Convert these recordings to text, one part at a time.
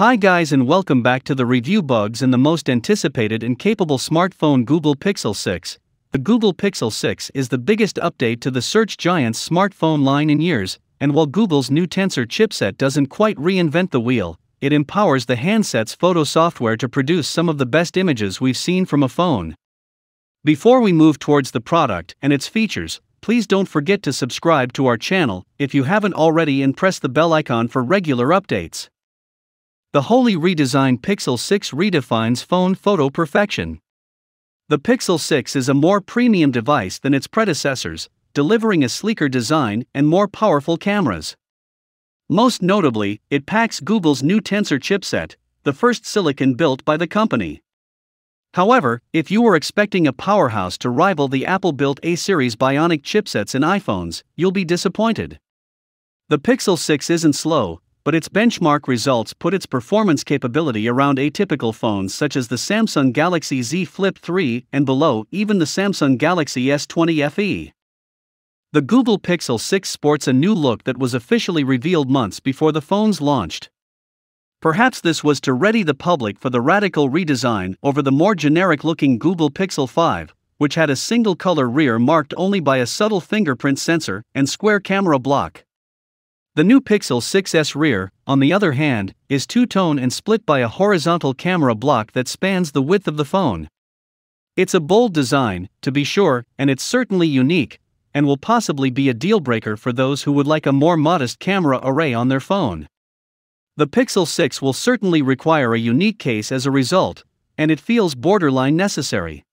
Hi guys and welcome back to the review bugs in the most anticipated and capable smartphone Google Pixel 6. The Google Pixel 6 is the biggest update to the search giant's smartphone line in years, and while Google's new Tensor chipset doesn't quite reinvent the wheel, it empowers the handset's photo software to produce some of the best images we've seen from a phone. Before we move towards the product and its features, please don't forget to subscribe to our channel if you haven't already and press the bell icon for regular updates. The wholly redesigned Pixel 6 redefines phone photo perfection. The Pixel 6 is a more premium device than its predecessors, delivering a sleeker design and more powerful cameras. Most notably, it packs Google's new Tensor chipset, the first silicon built by the company. However, if you were expecting a powerhouse to rival the Apple built A series Bionic chipsets in iPhones, you'll be disappointed. The Pixel 6 isn't slow, but its benchmark results put its performance capability around atypical phones such as the Samsung Galaxy Z Flip 3 and below even the Samsung Galaxy S20 FE. The Google Pixel 6 sports a new look that was officially revealed months before the phones launched. Perhaps this was to ready the public for the radical redesign over the more generic looking Google Pixel 5, which had a single color rear marked only by a subtle fingerprint sensor and square camera block. The new Pixel 6s rear, on the other hand, is two tone and split by a horizontal camera block that spans the width of the phone. It's a bold design, to be sure, and it's certainly unique, and will possibly be a deal breaker for those who would like a more modest camera array on their phone. The Pixel 6 will certainly require a unique case as a result, and it feels borderline necessary.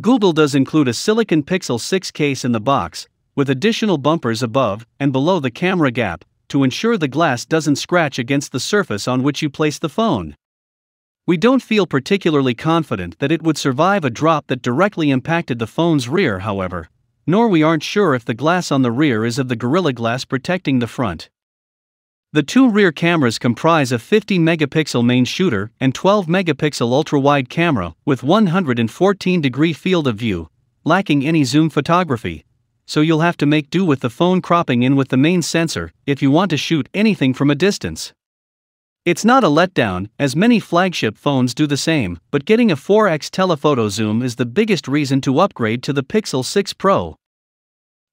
Google does include a silicon Pixel 6 case in the box, with additional bumpers above and below the camera gap to ensure the glass doesn't scratch against the surface on which you place the phone. We don't feel particularly confident that it would survive a drop that directly impacted the phone's rear, however, nor we aren't sure if the glass on the rear is of the Gorilla Glass protecting the front. The two rear cameras comprise a 50 megapixel main shooter and 12 megapixel ultra wide camera with 114 degree field of view, lacking any zoom photography, so you'll have to make do with the phone cropping in with the main sensor if you want to shoot anything from a distance. It's not a letdown, as many flagship phones do the same, but getting a 4x telephoto zoom is the biggest reason to upgrade to the Pixel 6 Pro.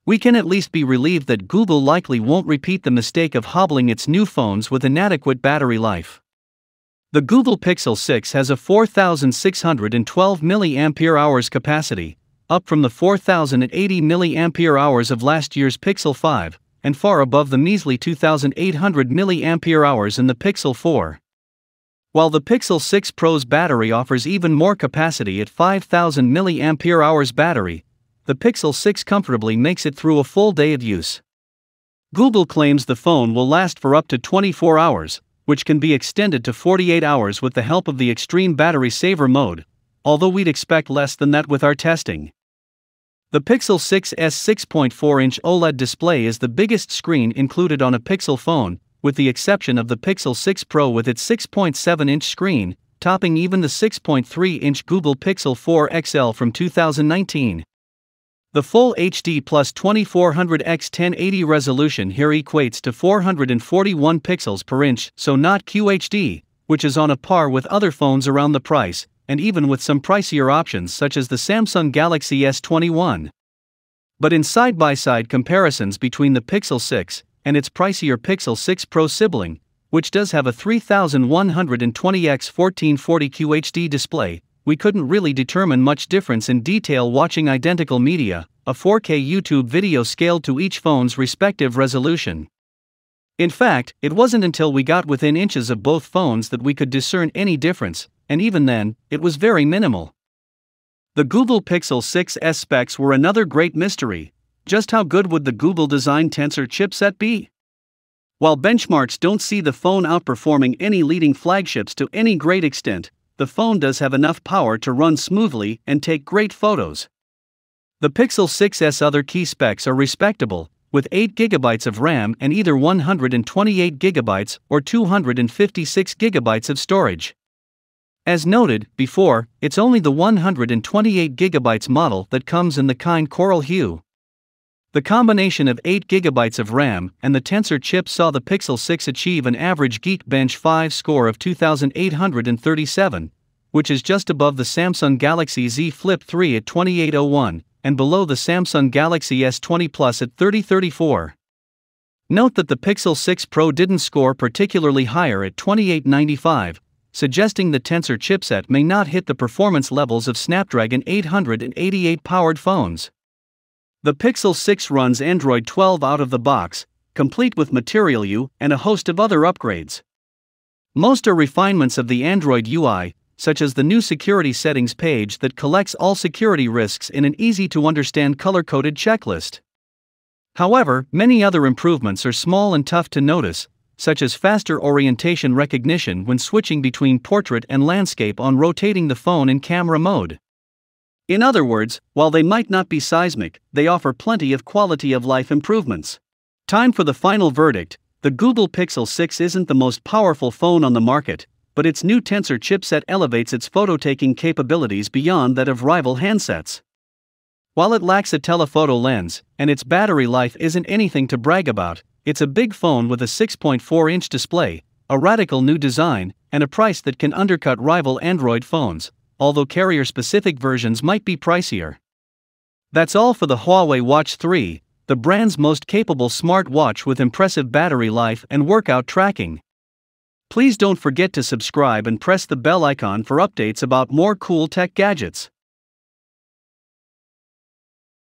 We can at least be relieved that Google likely won't repeat the mistake of hobbling its new phones with inadequate battery life. The Google Pixel 6 has a 4612 mAh capacity, up from the 4,080 mAh of last year's Pixel 5, and far above the measly 2,800 mAh in the Pixel 4. While the Pixel 6 Pro's battery offers even more capacity at 5,000 mAh battery, the Pixel 6 comfortably makes it through a full day of use. Google claims the phone will last for up to 24 hours, which can be extended to 48 hours with the help of the Extreme Battery Saver mode, although we'd expect less than that with our testing. The Pixel 6's 6.4 inch OLED display is the biggest screen included on a Pixel phone, with the exception of the Pixel 6 Pro with its 6.7 inch screen, topping even the 6.3 inch Google Pixel 4 XL from 2019. The full HD plus 2400x1080 resolution here equates to 441 pixels per inch, so not QHD, which is on a par with other phones around the price, and even with some pricier options such as the Samsung Galaxy S21. But in side by side comparisons between the Pixel 6 and its pricier Pixel 6 Pro sibling, which does have a 3120x1440 QHD display, we couldn't really determine much difference in detail watching identical media, a 4K YouTube video scaled to each phone's respective resolution. In fact, it wasn't until we got within inches of both phones that we could discern any difference, and even then, it was very minimal. The Google Pixel 6s specs were another great mystery. Just how good would the Google Design Tensor chipset be? While benchmarks don't see the phone outperforming any leading flagships to any great extent, the phone does have enough power to run smoothly and take great photos. The Pixel 6s other key specs are respectable, with 8GB of RAM and either 128GB or 256GB of storage. As noted before, it's only the 128GB model that comes in the kind coral hue. The combination of 8GB of RAM and the Tensor chip saw the Pixel 6 achieve an average Geekbench 5 score of 2837, which is just above the Samsung Galaxy Z Flip 3 at 2801 and below the Samsung Galaxy S20 Plus at 3034. Note that the Pixel 6 Pro didn't score particularly higher at 2895, suggesting the Tensor chipset may not hit the performance levels of Snapdragon 888 powered phones. The Pixel 6 runs Android 12 out of the box, complete with Material U and a host of other upgrades. Most are refinements of the Android UI, such as the new security settings page that collects all security risks in an easy to understand color coded checklist. However, many other improvements are small and tough to notice, such as faster orientation recognition when switching between portrait and landscape on rotating the phone in camera mode. In other words, while they might not be seismic, they offer plenty of quality of life improvements. Time for the final verdict the Google Pixel 6 isn't the most powerful phone on the market, but its new Tensor chipset elevates its photo-taking capabilities beyond that of rival handsets. While it lacks a telephoto lens, and its battery life isn't anything to brag about, it's a big phone with a 6.4 inch display, a radical new design, and a price that can undercut rival Android phones, although carrier specific versions might be pricier. That's all for the Huawei Watch 3, the brand's most capable smartwatch with impressive battery life and workout tracking. Please don't forget to subscribe and press the bell icon for updates about more cool tech gadgets.